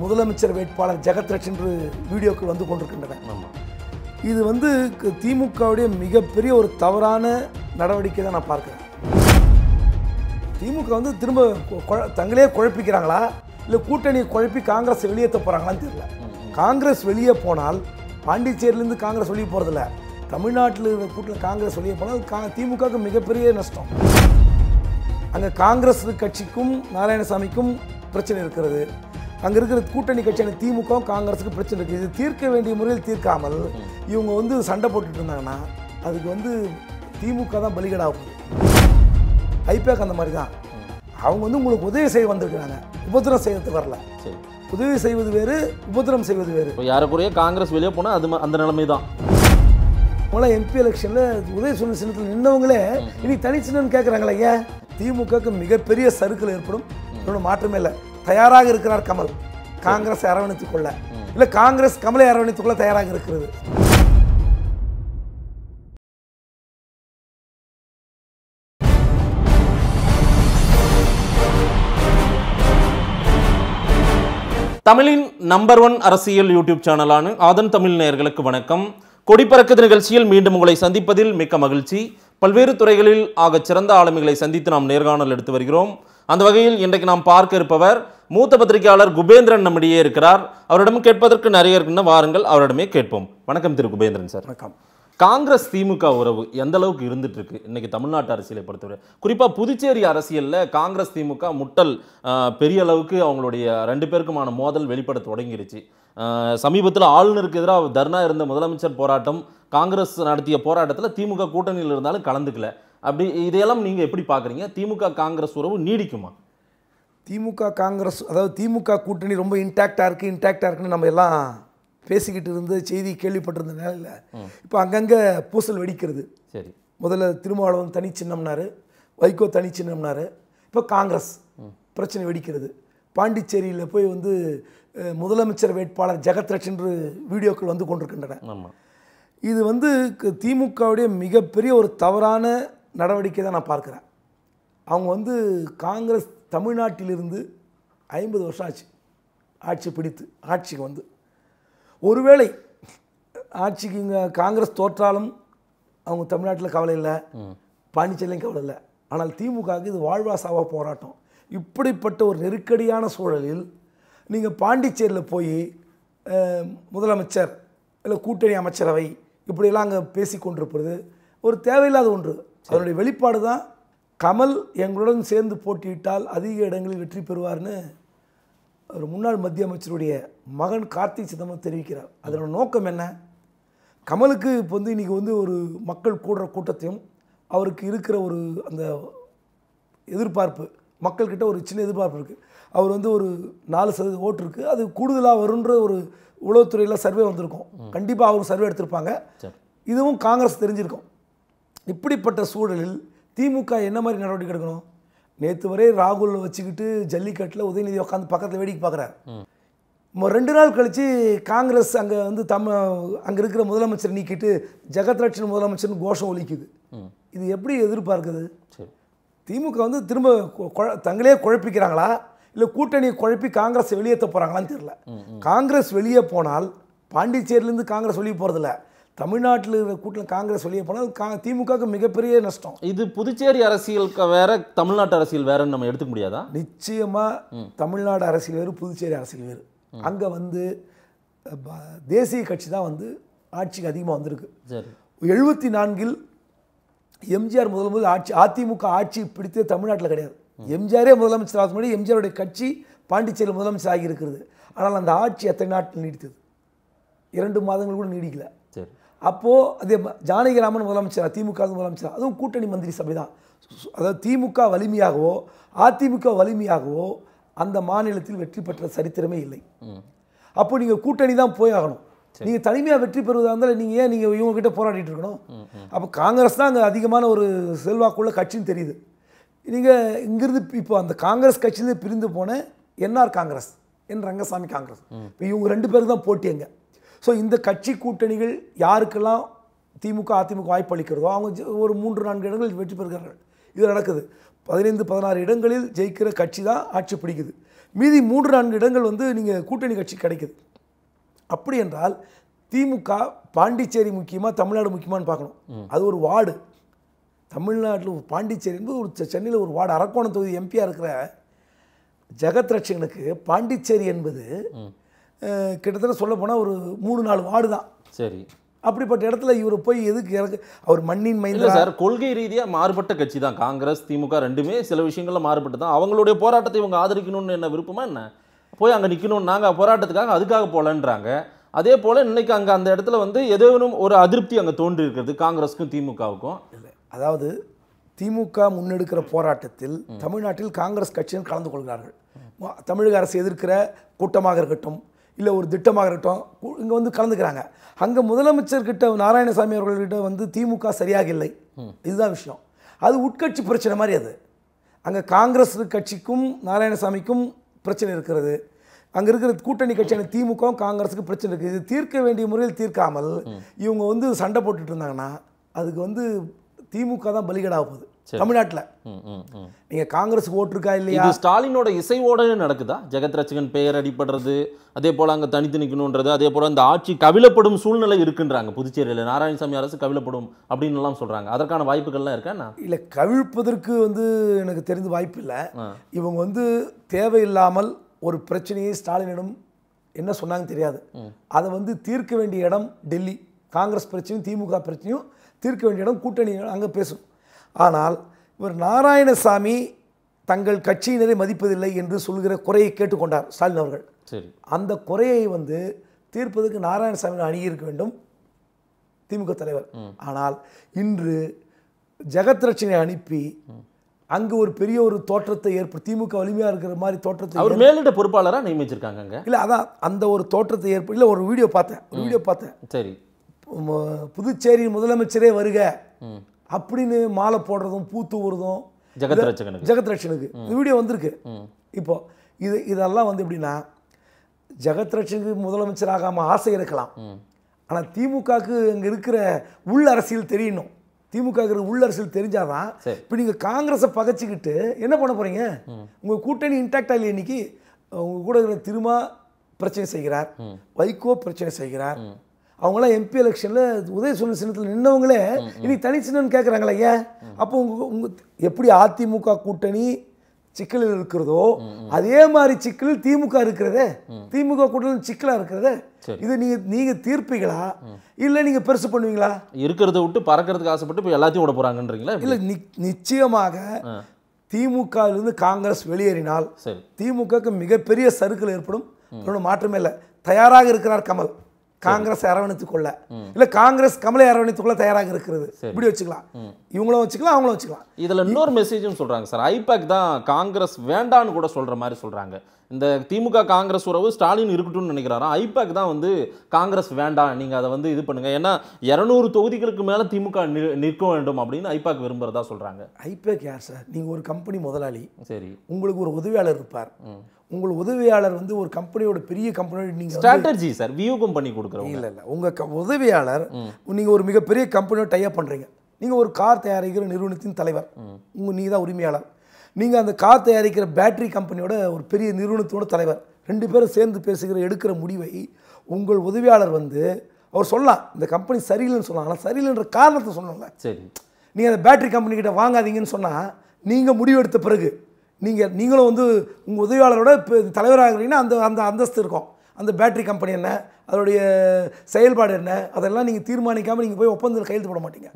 முதலமைச்சர் வேட்பாளர் ஜெகத் ரட்சன் என்று வீடியோக்கு வந்து கொண்டிருக்கின்றன இது வந்து திமுகவுடைய மிகப்பெரிய ஒரு தவறான நடவடிக்கை தான் நான் பார்க்குறேன் திமுக வந்து திரும்ப தங்களே குழப்பிக்கிறாங்களா இல்லை கூட்டணி குழப்பி காங்கிரஸ் வெளியேற்ற போகிறாங்களான்னு தெரியல காங்கிரஸ் வெளியே போனால் பாண்டிச்சேரியிலேருந்து காங்கிரஸ் வெளியே போகிறதில்ல தமிழ்நாட்டில் கூட்டில் காங்கிரஸ் வெளியே போனால் அது திமுகவுக்கு மிகப்பெரிய நஷ்டம் அங்கே காங்கிரஸ் கட்சிக்கும் நாராயணசாமிக்கும் பிரச்சனை இருக்கிறது அங்கே இருக்கிற கூட்டணி கட்சியான திமுக காங்கிரஸுக்கு பிரச்சனை இருக்குது இது தீர்க்க வேண்டிய முறையில் தீர்க்காமல் இவங்க வந்து சண்டை போட்டுட்டு இருந்தாங்கன்னா அதுக்கு வந்து திமுக தான் பலிகடாகும் ஐபேக் அந்த மாதிரி தான் அவங்க வந்து உங்களுக்கு உதவி செய்ய வந்திருக்கிறாங்க உபத்திரம் செய்யறது வரல உதவி செய்வது வேறு உபத்திரம் செய்வது வேறு யாருக்குரிய காங்கிரஸ் வெளியே போனால் அது அந்த நிலைமை தான் போல எம்பி எலெக்ஷனில் உதயசூரன் சின்னத்தில் நின்றவங்களே இனி தனி சின்னன்னு கேட்குறாங்களே ஏன் திமுகவுக்கு மிகப்பெரிய சருக்கள் ஏற்படும் இன்னொன்று மாற்றமே இல்லை தயாராக இருக்கிறார் கமல் காங்கிரஸ் அரவணைத்துக் கொள்ள இல்லை காங்கிரஸ் கமலை அரவணைத்துக் கொள்ள தயாராக இருக்கிறது தமிழின் நம்பர் ஒன் அரசியல் யூடியூப் சேனலான ஆதன் தமிழ் நேயர்களுக்கு வணக்கம் கொடிப்பறக்குது நிகழ்ச்சியில் மீண்டும் உங்களை சந்திப்பதில் மிக்க மகிழ்ச்சி பல்வேறு துறைகளில் ஆக சிறந்த ஆளுமைகளை சந்தித்து நாம் நேர்காணல் எடுத்து வருகிறோம் அந்த வகையில் இன்றைக்கு நாம் பார்க்க இருப்பவர் மூத்த பத்திரிகையாளர் குபேந்திரன் நம்மிடையே இருக்கிறார் அவரிடம் கேட்பதற்கு நிறைய இருக்குன்னு வாருங்கள் அவரிடமே கேட்போம் வணக்கம் திரு குபேந்திரன் சார் வணக்கம் காங்கிரஸ் திமுக உறவு எந்த அளவுக்கு இருந்துட்டு இருக்கு இன்னைக்கு தமிழ்நாட்டு அரசியலை பொறுத்தவரை குறிப்பாக புதுச்சேரி அரசியலில் காங்கிரஸ் திமுக முட்டல் பெரிய அளவுக்கு அவங்களுடைய ரெண்டு பேருக்குமான மோதல் வெளிப்பட தொடங்கிருச்சு சமீபத்தில் ஆளுநருக்கு எதிராக தர்ணா இருந்த முதலமைச்சர் போராட்டம் காங்கிரஸ் நடத்திய போராட்டத்தில் திமுக கூட்டணியில் இருந்தாலும் கலந்துக்கல அப்படி இதையெல்லாம் நீங்கள் எப்படி பார்க்குறீங்க திமுக காங்கிரஸ் உறவு நீடிக்குமா திமுக காங்கிரஸ் அதாவது திமுக கூட்டணி ரொம்ப இன்டாக்டாக இருக்குது இன்டாக்டாக இருக்குன்னு நம்ம எல்லாம் பேசிக்கிட்டு இருந்து செய்தி கேள்விப்பட்டிருந்த நிலையில் இப்போ அங்கங்கே பூசல் வெடிக்கிறது சரி முதல்ல திருமாவளவன் தனி சின்னம்னாரு வைகோ தனி சின்னம்னாரு இப்போ காங்கிரஸ் பிரச்சனை வெடிக்கிறது பாண்டிச்சேரியில் போய் வந்து முதலமைச்சர் வேட்பாளர் ஜெகத்ரட்ச என்று வீடியோக்கள் வந்து கொண்டிருக்கின்றன இது வந்து திமுகவுடைய மிகப்பெரிய ஒரு தவறான நடவடிக்கை தான் நான் பார்க்குறேன் அவங்க வந்து காங்கிரஸ் தமிழ்நாட்டிலிருந்து ஐம்பது வருஷம் ஆச்சு ஆட்சி பிடித்து ஆட்சிக்கு வந்து ஒருவேளை ஆட்சிக்கு இங்கே காங்கிரஸ் தோற்றாலும் அவங்க தமிழ்நாட்டில் கவலை இல்லை பாண்டிச்சேரியும் கவலை இல்லை ஆனால் திமுகவுக்கு இது வாழ்வா சாவா போராட்டம் இப்படிப்பட்ட ஒரு நெருக்கடியான சூழலில் நீங்கள் பாண்டிச்சேரியில் போய் முதலமைச்சர் இல்லை கூட்டணி அமைச்சரவை இப்படியெல்லாம் அங்கே பேசி கொண்டிருப்பது ஒரு தேவையில்லாத ஒன்று அதனுடைய வெளிப்பாடு தான் கமல் எங்களுடன் சேர்ந்து போட்டியிட்டால் அதிக இடங்களில் வெற்றி பெறுவார்னு அவர் முன்னாள் மத்திய அமைச்சருடைய மகன் கார்த்தி சிதம்பரம் தெரிவிக்கிறார் அதனோட நோக்கம் என்ன கமலுக்கு இப்போ வந்து இன்றைக்கி வந்து ஒரு மக்கள் கூடுற கூட்டத்தையும் அவருக்கு இருக்கிற ஒரு அந்த எதிர்பார்ப்பு மக்கள்கிட்ட ஒரு சின்ன எதிர்பார்ப்பு இருக்குது அவர் வந்து ஒரு நாலு சதவீத ஓட்டு இருக்குது அது கூடுதலாக வருன்ற ஒரு உளவுத்துறையில் சர்வே வந்திருக்கும் கண்டிப்பாக அவர் சர்வே எடுத்திருப்பாங்க இதுவும் காங்கிரஸ் தெரிஞ்சிருக்கும் இப்படிப்பட்ட சூழலில் திமுக என்ன மாதிரி நடவடிக்கை எடுக்கணும் நேற்று வரை ராகுல் வச்சுக்கிட்டு ஜல்லிக்கட்டில் உதயநிதி உட்காந்து பக்கத்தில் வேடிக்கை பார்க்குறாரு ரெண்டு நாள் கழித்து காங்கிரஸ் அங்கே வந்து தம் அங்கே இருக்கிற முதலமைச்சர் நீக்கிட்டு ஜெகத் முதலமைச்சர்னு கோஷம் ஒலிக்குது இது எப்படி எதிர்பார்க்குது திமுக வந்து திரும்ப தங்களே குழப்பிக்கிறாங்களா இல்லை கூட்டணியை குழப்பி காங்கிரஸ் வெளியேற்ற போகிறாங்களான்னு தெரில காங்கிரஸ் வெளியே போனால் பாண்டிச்சேரியிலேருந்து காங்கிரஸ் வெளியே போகிறதில்லை தமிழ்நாட்டில் இருக்கிற கூட்டத்தில் காங்கிரஸ் வெளியே போனால் கா திமுகவுக்கு மிகப்பெரிய நஷ்டம் இது புதுச்சேரி அரசியலுக்கு வேற தமிழ்நாட்டு அரசியல் வேறன்னு நம்ம எடுத்துக்க முடியாதா நிச்சயமாக தமிழ்நாடு அரசியல் வேறு புதுச்சேரி அரசியல் வேறு அங்கே வந்து தேசிய கட்சி தான் வந்து ஆட்சிக்கு அதிகமாக வந்திருக்கு எழுபத்தி நான்கில் எம்ஜிஆர் முதல் முதல் ஆட்சி அதிமுக ஆட்சி பிடித்தே தமிழ்நாட்டில் கிடையாது எம்ஜிஆரே முதலமைச்சர் ஆகும் எம்ஜிஆருடைய கட்சி பாண்டிச்சேரி முதலமைச்சர் ஆகியிருக்கிறது ஆனால் அந்த ஆட்சி எத்தனை நாட்டில் நீடித்தது இரண்டு மாதங்கள் கூட நீடிக்கல சரி அப்போது அதே ஜானகிராமன் முதலமைச்சர் திமுக முதலமைச்சர் அதுவும் கூட்டணி மந்திரி சபை தான் அதாவது திமுக வலிமையாகவோ அதிமுக வலிமையாகவோ அந்த மாநிலத்தில் வெற்றி பெற்ற சரித்திரமே இல்லை அப்போ நீங்கள் கூட்டணி தான் போய் ஆகணும் நீங்கள் தனிமையாக வெற்றி பெறுவதாக இருந்தால் நீங்கள் ஏன் நீங்கள் இவங்ககிட்ட போராடிட்டு இருக்கணும் அப்போ காங்கிரஸ் தான் அங்கே அதிகமான ஒரு செல்வாக்குள்ள கட்சின்னு தெரியுது நீங்கள் இங்கிருந்து இப்போ அந்த காங்கிரஸ் கட்சியிலேருந்து பிரிந்து போன என்ஆர் காங்கிரஸ் என் ரங்கசாமி காங்கிரஸ் இப்போ இவங்க ரெண்டு பேருக்கு தான் போட்டி எங்கே ஸோ இந்த கட்சி கூட்டணிகள் யாருக்கெல்லாம் திமுக அதிமுக வாய்ப்பு அளிக்கிறதோ அவங்க ஒரு மூன்று நான்கு இடங்களில் வெற்றி பெறுகிறார்கள் இது நடக்குது பதினைந்து பதினாறு இடங்களில் ஜெயிக்கிற கட்சி தான் ஆட்சி பிடிக்குது மீதி மூன்று நான்கு இடங்கள் வந்து நீங்கள் கூட்டணி கட்சி கிடைக்குது அப்படி என்றால் திமுக பாண்டிச்சேரி முக்கியமாக தமிழ்நாடு முக்கியமானு பார்க்கணும் அது ஒரு வார்டு தமிழ்நாட்டில் பாண்டிச்சேரி என்பது ஒரு சென்னையில் ஒரு வார்டு அரக்கோணம் தொகுதி எம்பியாக இருக்கிற ஜெகத் ரட்சகனுக்கு பாண்டிச்சேரி என்பது கிட்டத்தட்ட சொல்லப்போனால் ஒரு மூணு நாலு வார்டு தான் சரி அப்படிப்பட்ட இடத்துல இவர் போய் எதுக்கு எனக்கு அவர் மண்ணின் மைந்த சார் கொள்கை ரீதியாக மாறுபட்ட கட்சி தான் காங்கிரஸ் திமுக ரெண்டுமே சில விஷயங்களில் மாறுபட்டு தான் அவங்களுடைய போராட்டத்தை இவங்க ஆதரிக்கணும்னு என்ன விருப்பமா என்ன போய் அங்கே நிற்கணும்னு நாங்கள் போராட்டத்துக்காக அதுக்காக போகலன்றாங்க அதே போல் இன்னைக்கு அங்கே அந்த இடத்துல வந்து ஏதேனும் ஒரு அதிருப்தி அங்கே தோன்றி இருக்கிறது காங்கிரஸுக்கும் திமுகவுக்கும் அதாவது திமுக முன்னெடுக்கிற போராட்டத்தில் தமிழ்நாட்டில் காங்கிரஸ் கட்சியினர் கலந்து கொள்கிறார்கள் தமிழக அரசு எதிர்க்கிற கூட்டமாக இருக்கட்டும் இல்லை ஒரு திட்டமாக இருக்கட்டும் இங்கே வந்து கலந்துக்கிறாங்க அங்கே முதலமைச்சர்கிட்ட நாராயணசாமி அவர்கள்கிட்ட வந்து திமுக சரியாக இல்லை இதுதான் விஷயம் அது உட்கட்சி பிரச்சனை மாதிரி அது அங்கே காங்கிரஸ் கட்சிக்கும் நாராயணசாமிக்கும் பிரச்சனை இருக்கிறது அங்கே இருக்கிற கூட்டணி கட்சியான திமுகவும் காங்கிரஸுக்கு பிரச்சனை இருக்குது இது தீர்க்க வேண்டிய முறையில் தீர்க்காமல் இவங்க வந்து சண்டை போட்டுட்டு இருந்தாங்கன்னா அதுக்கு வந்து திமுக தான் பலிகடாக போகுது தமிழ்நாட்டில் நீங்கள் காங்கிரஸுக்கு ஓட்டிருக்கா இல்லையா ஸ்டாலினோட ஓடனே நடக்குதா ஜெகத் ரசிகன் பெயர் அடிப்படுறது அதே போல் அங்கே தனித்து நிற்கணுன்றது அதே போல் அந்த ஆட்சி கவிழப்படும் சூழ்நிலை இருக்குன்றாங்க புதுச்சேரியில் நாராயணசாமி அரசு கவிழப்படும் அப்படின்னுலாம் சொல்கிறாங்க அதற்கான வாய்ப்புகள்லாம் இருக்கா இல்லை கவிழ்ப்பதற்கு வந்து எனக்கு தெரிந்து வாய்ப்பு இல்லை இவங்க வந்து தேவையில்லாமல் ஒரு பிரச்சனையை ஸ்டாலினிடம் என்ன சொன்னாங்கன்னு தெரியாது அதை வந்து தீர்க்க வேண்டிய இடம் டெல்லி காங்கிரஸ் பிரச்சனையும் திமுக பிரச்சனையும் தீர்க்க வேண்டிய இடம் கூட்டணி அங்கே பேசும் ஆனால் இவர் நாராயணசாமி தங்கள் கட்சியினரை மதிப்பதில்லை என்று சொல்கிற குறையை கேட்டுக்கொண்டார் ஸ்டாலின் அவர்கள் சரி அந்த குறையை வந்து தீர்ப்பதற்கு நாராயணசாமி அணுகியிருக்க வேண்டும் திமுக தலைவர் ஆனால் இன்று ரட்சனை அனுப்பி அங்கு ஒரு பெரிய ஒரு தோற்றத்தை ஏற்படுத்தி திமுக வலிமையாக இருக்கிற மாதிரி தோற்றத்தை அவர் மேலிட பொறுப்பாளராக நியமிச்சிருக்காங்க இல்லை அதான் அந்த ஒரு தோற்றத்தை ஏற்ப இல்லை ஒரு வீடியோ பார்த்தேன் ஒரு வீடியோ பார்த்தேன் சரி புதுச்சேரியின் முதலமைச்சரே வருக அப்படின்னு மாலை போடுறதும் பூ தூவுறதும் ஜெகத் ரட்சனுக்கு இந்த வீடியோ வந்திருக்கு இப்போ இது இதெல்லாம் வந்து எப்படின்னா ஜெகத் ரட்சனுக்கு முதலமைச்சர் ஆகாமல் ஆசை இருக்கலாம் ஆனால் திமுகவுக்கு இங்கே இருக்கிற உள் அரசியல் தெரியணும் திமுக உள்ள அரசியல் தெரிஞ்சாதான் இப்போ நீங்கள் காங்கிரஸை பகச்சிக்கிட்டு என்ன பண்ண போகிறீங்க உங்கள் கூட்டணி இன்டாக்ட் இல்லை இன்னைக்கு உங்கள் கூட இருக்கிற திருமா பிரச்சனை செய்கிறார் வைகோ பிரச்சனை செய்கிறார் அவங்களாம் எம்பி எலெக்ஷனில் உதயசூரன் சின்னத்தில் நின்றவங்களே இனி தனி சின்னன்னு கேட்குறாங்களே ஏன் அப்போ உங்க உங்க எப்படி அதிமுக கூட்டணி சிக்கலில் இருக்கிறதோ அதே மாதிரி சிக்கலில் திமுக இருக்கிறதே திமுக கூட்டணி சிக்கலாக இருக்கிறதே இது நீங்கள் நீங்கள் தீர்ப்பீங்களா இல்லை நீங்கள் பெருசு பண்ணுவீங்களா இருக்கிறத விட்டு பறக்கிறதுக்கு ஆசைப்பட்டு இப்போ எல்லாத்தையும் விட போகிறாங்கன்றீங்களா இல்லை நிச்சயமாக திமுகலேருந்து காங்கிரஸ் வெளியேறினால் திமுகவுக்கு மிகப்பெரிய சறுக்கல் ஏற்படும் மாற்றமே இல்லை தயாராக இருக்கிறார் கமல் காங்கிரஸ் அரவணைத்துக்கொள்ள இல்ல காங்கிரஸ் கமலை அரவணைத்துக்கொள்ள தயாராக இருக்கிறது இப்படி வச்சுக்கலாம் இவங்களும் வச்சுக்கலாம் அவங்களும் வச்சுக்கலாம் இதுல இன்னொரு மெசேஜும் சொல்றாங்க சார் ஐபேக் தான் காங்கிரஸ் வேண்டான்னு கூட சொல்ற மாதிரி சொல்றாங்க இந்த திமுக காங்கிரஸ் உறவு ஸ்டாலின் இருக்கட்டும்னு நினைக்கிறாரா ஐபேக் தான் வந்து காங்கிரஸ் வேண்டாம் நீங்கள் அதை வந்து இது பண்ணுங்கள் ஏன்னா இரநூறு தொகுதிகளுக்கு மேலே திமுக நிற்க வேண்டும் அப்படின்னு ஐபேக் விரும்புகிறதா சொல்கிறாங்க ஐபேக் யார் சார் நீங்கள் ஒரு கம்பெனி முதலாளி சரி உங்களுக்கு ஒரு உதவியாளர் இருப்பார் உங்கள் உதவியாளர் வந்து ஒரு கம்பெனியோட பெரிய கம்பெனியோட நீங்கள் ஸ்ட்ராட்டஜி சார் வியூகம் பண்ணி கொடுக்குறோம் இல்லை இல்லை உங்கள் உதவியாளர் நீங்கள் ஒரு மிகப்பெரிய கம்பெனியோட டைப் பண்ணுறீங்க நீங்கள் ஒரு கார் தயாரிக்கிற நிறுவனத்தின் தலைவர் உங்கள் நீ தான் உரிமையாளர் நீங்கள் அந்த கார் தயாரிக்கிற பேட்டரி கம்பெனியோட ஒரு பெரிய நிறுவனத்தோட தலைவர் ரெண்டு பேரும் சேர்ந்து பேசுகிற எடுக்கிற முடிவை உங்கள் உதவியாளர் வந்து அவர் சொல்லலாம் இந்த கம்பெனி சரியில்லைன்னு சொல்லலாம் ஆனால் சரியில்லைன்ற காரணத்தை சொன்னால சரி நீங்கள் அந்த பேட்டரி கம்பெனிக்கிட்ட வாங்காதீங்கன்னு சொன்னால் நீங்கள் முடிவெடுத்த பிறகு நீங்கள் நீங்களும் வந்து உங்கள் உதவியாளரோட தலைவராகிறீங்கன்னா அந்த அந்த அந்தஸ்து இருக்கும் அந்த பேட்ரி கம்பெனி என்ன அதோடைய செயல்பாடு என்ன அதெல்லாம் நீங்கள் தீர்மானிக்காமல் நீங்கள் போய் ஒப்பந்தத்தில் கையெழுத்து போட மாட்டீங்க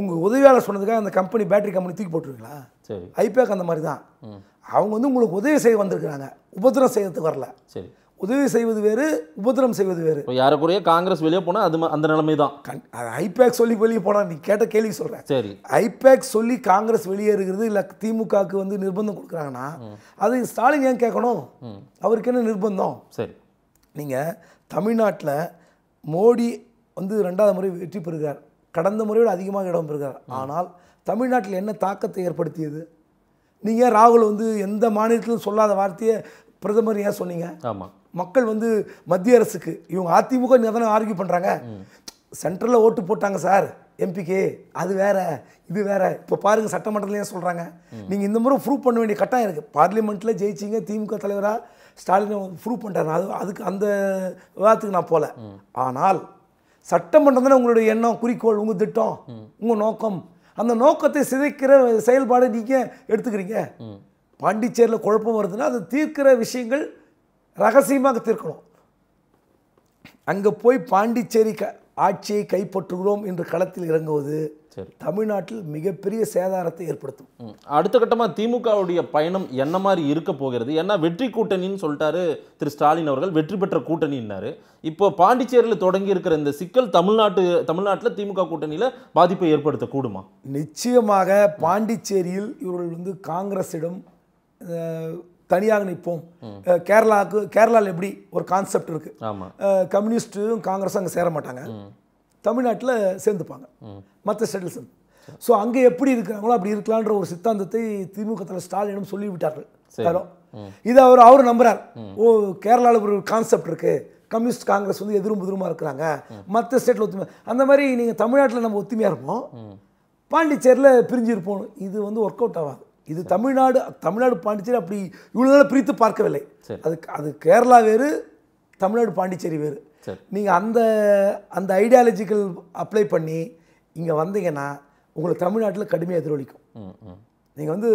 உங்கள் உதவியாளர் சொன்னதுக்காக அந்த கம்பெனி பேட்டரி கம்பெனி தூக்கி போட்டுருவீங்களா சரி ஐபேக் அந்த மாதிரி தான் அவங்க வந்து உங்களுக்கு உதவி செய்ய வந்திருக்கிறாங்க உபத்திரம் செய்யறதுக்கு வரல சரி உதவி செய்வது வேறு உபத்திரம் செய்வது வேறு யாருக்குரிய காங்கிரஸ் வெளியே போனால் அது அந்த நிலைமை தான் ஐபேக் சொல்லி வெளியே போனால் நீ கேட்ட கேள்வி சொல்கிறேன் சரி ஐபேக் சொல்லி காங்கிரஸ் வெளியே இருக்கிறது இல்லை திமுகவுக்கு வந்து நிர்பந்தம் கொடுக்குறாங்கன்னா அது ஸ்டாலின் ஏன் கேட்கணும் அவருக்கு என்ன நிர்பந்தம் சரி நீங்கள் தமிழ்நாட்டில் மோடி வந்து ரெண்டாவது முறை வெற்றி பெறுகிறார் கடந்த முறையோட அதிகமாக இடம் பெறுகிறார் ஆனால் தமிழ்நாட்டில் என்ன தாக்கத்தை ஏற்படுத்தியது நீங்கள் ராகுல் வந்து எந்த மாநிலத்திலும் சொல்லாத வார்த்தையை பிரதமர் ஏன் சொன்னீங்க ஆமாம் மக்கள் வந்து மத்திய அரசுக்கு இவங்க அதிமுக நீங்கள் தானே ஆர்கியூ பண்ணுறாங்க சென்ட்ரலில் ஓட்டு போட்டாங்க சார் எம்பிக்கே அது வேற இது வேற இப்போ பாருங்க சட்டமன்றத்தில் ஏன் சொல்கிறாங்க நீங்கள் இந்த முறை ப்ரூவ் பண்ண வேண்டிய கட்டாயம் இருக்குது பார்லிமெண்ட்டில் ஜெயிச்சிங்க திமுக தலைவராக ஸ்டாலினை ப்ரூவ் நான் அது அதுக்கு அந்த விவாதத்துக்கு நான் போகல ஆனால் சட்டமன்றம் தானே உங்களுடைய எண்ணம் குறிக்கோள் உங்கள் திட்டம் உங்கள் நோக்கம் அந்த நோக்கத்தை சிதைக்கிற செயல்பாடு நீங்கள் எடுத்துக்கிறீங்க பாண்டிச்சேரியில் குழப்பம் வருதுன்னா அதை தீர்க்கிற விஷயங்கள் ரகசியமாக தீர்க்கணும் அங்கே போய் பாண்டிச்சேரி க ஆட்சியை கைப்பற்றுகிறோம் என்று களத்தில் இறங்குவது தமிழ்நாட்டில் மிகப்பெரிய சேதாரத்தை ஏற்படுத்தும் அடுத்த கட்டமாக திமுகவுடைய பயணம் என்ன மாதிரி இருக்க போகிறது ஏன்னா வெற்றி கூட்டணின்னு சொல்லிட்டாரு திரு ஸ்டாலின் அவர்கள் வெற்றி பெற்ற கூட்டணின்னாரு இப்போ பாண்டிச்சேரியில் தொடங்கி இருக்கிற இந்த சிக்கல் தமிழ்நாட்டு தமிழ்நாட்டில் திமுக கூட்டணியில் பாதிப்பை ஏற்படுத்தக்கூடுமா நிச்சயமாக பாண்டிச்சேரியில் இவர்கள் வந்து காங்கிரஸிடம் தனியாக நிற்போம் கேரளாவுக்கு கேரளாவில் எப்படி ஒரு கான்செப்ட் இருக்குது கம்யூனிஸ்ட்டும் காங்கிரஸும் அங்கே சேர மாட்டாங்க தமிழ்நாட்டில் சேர்ந்துப்பாங்க மற்ற ஸ்டேட்டில் சேர்ந்து ஸோ அங்கே எப்படி இருக்கிறாங்களோ அப்படி இருக்கலான்ற ஒரு சித்தாந்தத்தை திமுக தலைவர் ஸ்டாலினும் சொல்லிவிட்டார்கள் தரும் இது அவர் அவர் நம்புறார் ஓ கேரளாவில் ஒரு கான்செப்ட் இருக்குது கம்யூனிஸ்ட் காங்கிரஸ் வந்து எதிரும் புதிருமா இருக்கிறாங்க மற்ற ஸ்டேட்டில் ஒத்துமை அந்த மாதிரி நீங்கள் தமிழ்நாட்டில் நம்ம ஒத்துமையாக இருப்போம் பாண்டிச்சேரியில் பிரிஞ்சு இருப்போம் இது வந்து ஒர்க் அவுட் ஆகாது இது தமிழ்நாடு தமிழ்நாடு பாண்டிச்சேரி அப்படி இவ்வளோ நாள் பிரித்து பார்க்கவில்லை அது அது கேரளா வேறு தமிழ்நாடு பாண்டிச்சேரி வேறு நீங்கள் அந்த அந்த ஐடியாலஜிக்கல் அப்ளை பண்ணி இங்கே வந்தீங்கன்னா உங்களை தமிழ்நாட்டில் கடுமையாக எதிரொலிக்கும் நீங்கள் வந்து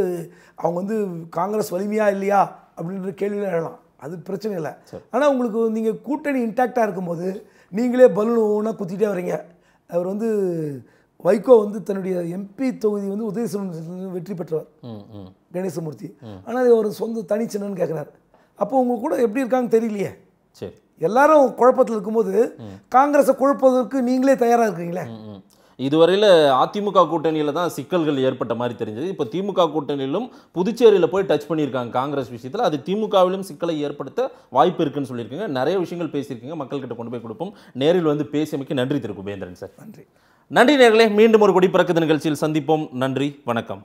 அவங்க வந்து காங்கிரஸ் வலிமையா இல்லையா அப்படின்ற கேள்வியில் எழலாம் அது பிரச்சனை இல்லை ஆனால் உங்களுக்கு நீங்கள் கூட்டணி இன்டாக்டாக இருக்கும்போது நீங்களே பலூன் ஒவ்வொன்றா குத்திட்டே வரீங்க அவர் வந்து வைகோ வந்து தன்னுடைய எம்பி தொகுதி வந்து உதயசூரன் வெற்றி பெற்றவர் கணேசமூர்த்தி ஆனால் அவர் ஒரு சொந்த தனிச்சின்னு கேட்குறாரு அப்போ உங்க கூட எப்படி இருக்காங்க தெரியலையே சரி எல்லாரும் குழப்பத்தில் இருக்கும்போது காங்கிரஸை குழப்பதற்கு நீங்களே தயாராக இருக்கீங்களே இதுவரையில் அதிமுக கூட்டணியில் தான் சிக்கல்கள் ஏற்பட்ட மாதிரி தெரிஞ்சது இப்போ திமுக கூட்டணியிலும் புதுச்சேரியில் போய் டச் பண்ணியிருக்காங்க காங்கிரஸ் விஷயத்தில் அது திமுகவிலும் சிக்கலை ஏற்படுத்த வாய்ப்பு இருக்குன்னு சொல்லியிருக்கீங்க நிறைய விஷயங்கள் பேசியிருக்கீங்க மக்கள்கிட்ட கொண்டு போய் கொடுப்போம் நேரில் வந்து பேசியமைக்கு நன்றி திரு குபேந்திரன் சார் நன்றி நன்றி நேர்களே மீண்டும் ஒரு குடிப்பிறக்குது நிகழ்ச்சியில் சந்திப்போம் நன்றி வணக்கம்